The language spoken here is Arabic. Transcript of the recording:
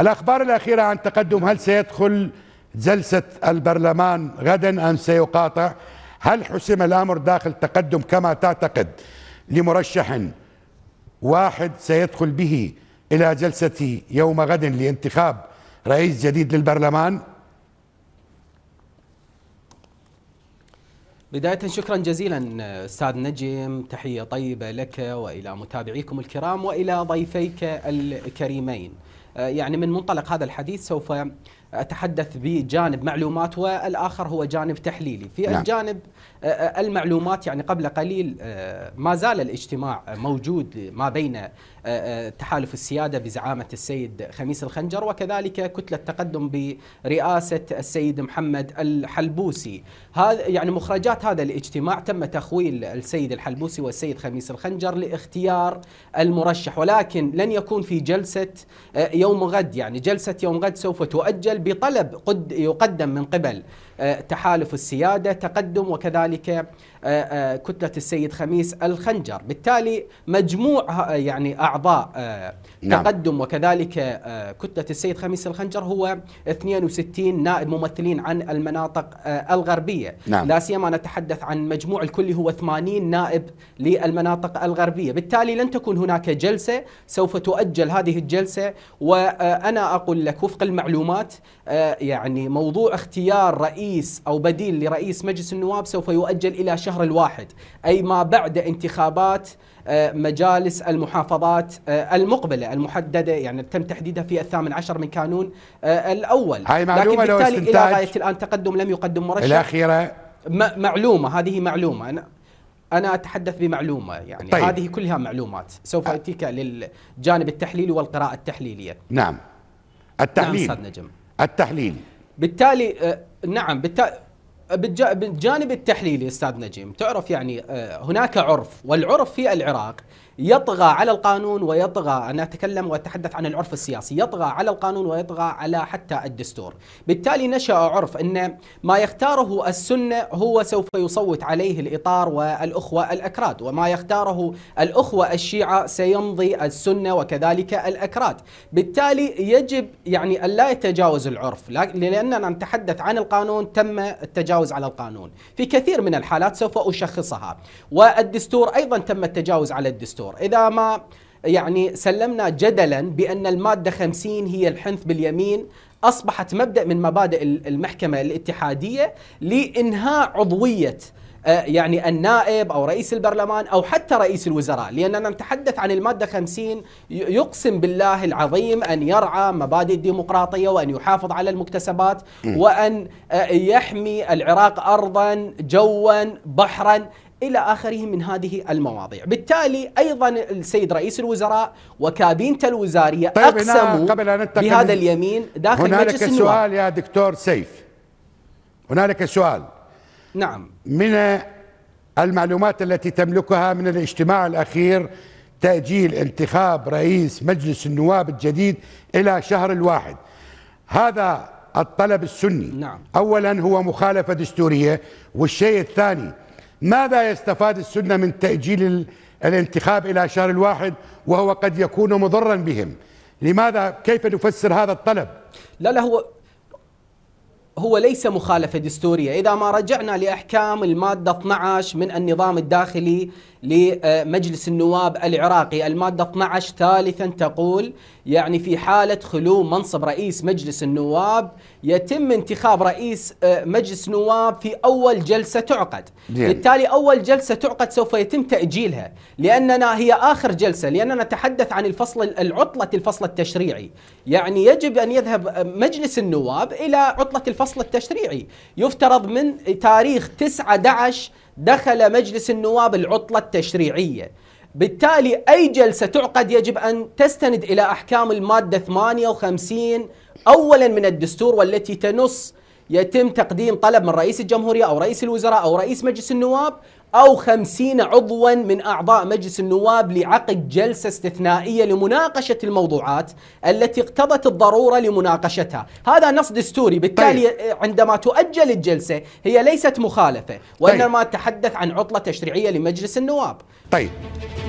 الأخبار الأخيرة عن تقدم هل سيدخل جلسة البرلمان غدا أم سيقاطع هل حسم الأمر داخل تقدم كما تعتقد لمرشح واحد سيدخل به إلى جلسة يوم غد لانتخاب رئيس جديد للبرلمان بداية شكرا جزيلا أستاذ نجم تحية طيبة لك وإلى متابعيكم الكرام وإلى ضيفيك الكريمين آه، يعني من منطلق هذا الحديث سوف اتحدث بجانب معلومات والاخر هو جانب تحليلي في نعم. الجانب آه، آه، المعلومات يعني قبل قليل آه، ما زال الاجتماع موجود ما بين تحالف السياده بزعامه السيد خميس الخنجر وكذلك كتله تقدم برئاسه السيد محمد الحلبوسي هذا يعني مخرجات هذا الاجتماع تم تخويل السيد الحلبوسي والسيد خميس الخنجر لاختيار المرشح ولكن لن يكون في جلسه يوم غد يعني جلسه يوم غد سوف تؤجل بطلب قد يقدم من قبل آه، تحالف السيادة تقدم وكذلك آه، آه، كتلة السيد خميس الخنجر بالتالي مجموع يعني أعضاء نعم. تقدم وكذلك كتلة السيد خميس الخنجر هو 62 نائب ممثلين عن المناطق الغربية نعم. لا سيما نتحدث عن مجموع الكل هو 80 نائب للمناطق الغربية بالتالي لن تكون هناك جلسة سوف تؤجل هذه الجلسة وأنا أقول لك وفق المعلومات آه، يعني موضوع اختيار رئيس أو بديل لرئيس مجلس النواب سوف يؤجل إلى شهر الواحد أي ما بعد انتخابات آه، مجالس المحافظات آه، المقبلة المحددة يعني تم تحديدها في الثامن عشر من كانون الأول هاي معلومة لكن بالتالي إلى غاية الآن تقدم لم يقدم مرشح الأخيرة معلومة هذه معلومة أنا انا اتحدث بمعلومه يعني طيب. هذه كلها معلومات سوف اتيك للجانب التحليلي والقراءه التحليليه نعم, نعم، التحليل نعم نجم التحليل بالتالي آه، نعم بالتالي بالجانب التحليلي استاذ نجيم تعرف يعني آه، هناك عرف والعرف في العراق يطغى على القانون ويطغى أنا أتكلم وأتحدث عن العرف السياسي يطغى على القانون ويطغى على حتى الدستور بالتالي نشأ عرف أن ما يختاره السنة هو سوف يصوت عليه الإطار والأخوة الأكراد وما يختاره الأخوة الشيعة سيمضي السنة وكذلك الأكراد بالتالي يجب يعني ألا يتجاوز العرف لأننا نتحدث عن القانون تم التجاوز على القانون في كثير من الحالات سوف أشخصها والدستور أيضا تم التجاوز على الدستور الدكتور إذا ما يعني سلمنا جدلا بأن المادة 50 هي الحنث باليمين أصبحت مبدأ من مبادئ المحكمة الاتحادية لإنهاء عضوية آه، يعني النائب أو رئيس البرلمان أو حتى رئيس الوزراء لأننا نتحدث عن المادة 50 يقسم بالله العظيم أن يرعى مبادئ الديمقراطية وأن يحافظ على المكتسبات وأن آه، يحمي العراق أرضا جوا بحرا إلى آخره من هذه المواضيع بالتالي أيضا السيد رئيس الوزراء وكابينته الوزارية طيب أقسموا قبل أن بهذا اليمين داخل مجلس النواب سؤال يا دكتور سيف هنالك سؤال نعم من المعلومات التي تملكها من الاجتماع الأخير تأجيل انتخاب رئيس مجلس النواب الجديد إلى شهر الواحد هذا الطلب السني نعم. أولا هو مخالفة دستورية والشيء الثاني ماذا يستفاد السنة من تأجيل الانتخاب إلى شهر الواحد وهو قد يكون مضرا بهم لماذا كيف نفسر هذا الطلب لا لا هو هو ليس مخالفة دستورية إذا ما رجعنا لأحكام المادة 12 من النظام الداخلي لمجلس النواب العراقي المادة 12 ثالثا تقول يعني في حالة خلو منصب رئيس مجلس النواب يتم انتخاب رئيس آه، مجلس نواب في أول جلسة تعقد بالتالي أول جلسة تعقد سوف يتم تأجيلها لأننا هي آخر جلسة لأننا نتحدث عن الفصل العطلة الفصل التشريعي يعني يجب أن يذهب آه، مجلس النواب إلى عطلة الفصل التشريعي يفترض من تاريخ 19 دخل مجلس النواب العطلة التشريعية بالتالي أي جلسة تعقد يجب أن تستند إلى أحكام المادة 58 أولا من الدستور والتي تنص يتم تقديم طلب من رئيس الجمهورية أو رئيس الوزراء أو رئيس مجلس النواب أو خمسين عضوا من أعضاء مجلس النواب لعقد جلسة استثنائية لمناقشة الموضوعات التي اقتضت الضرورة لمناقشتها هذا نص دستوري بالتالي طيب. عندما تؤجل الجلسة هي ليست مخالفة طيب. وإنما طيب. تحدث عن عطلة تشريعية لمجلس النواب طيب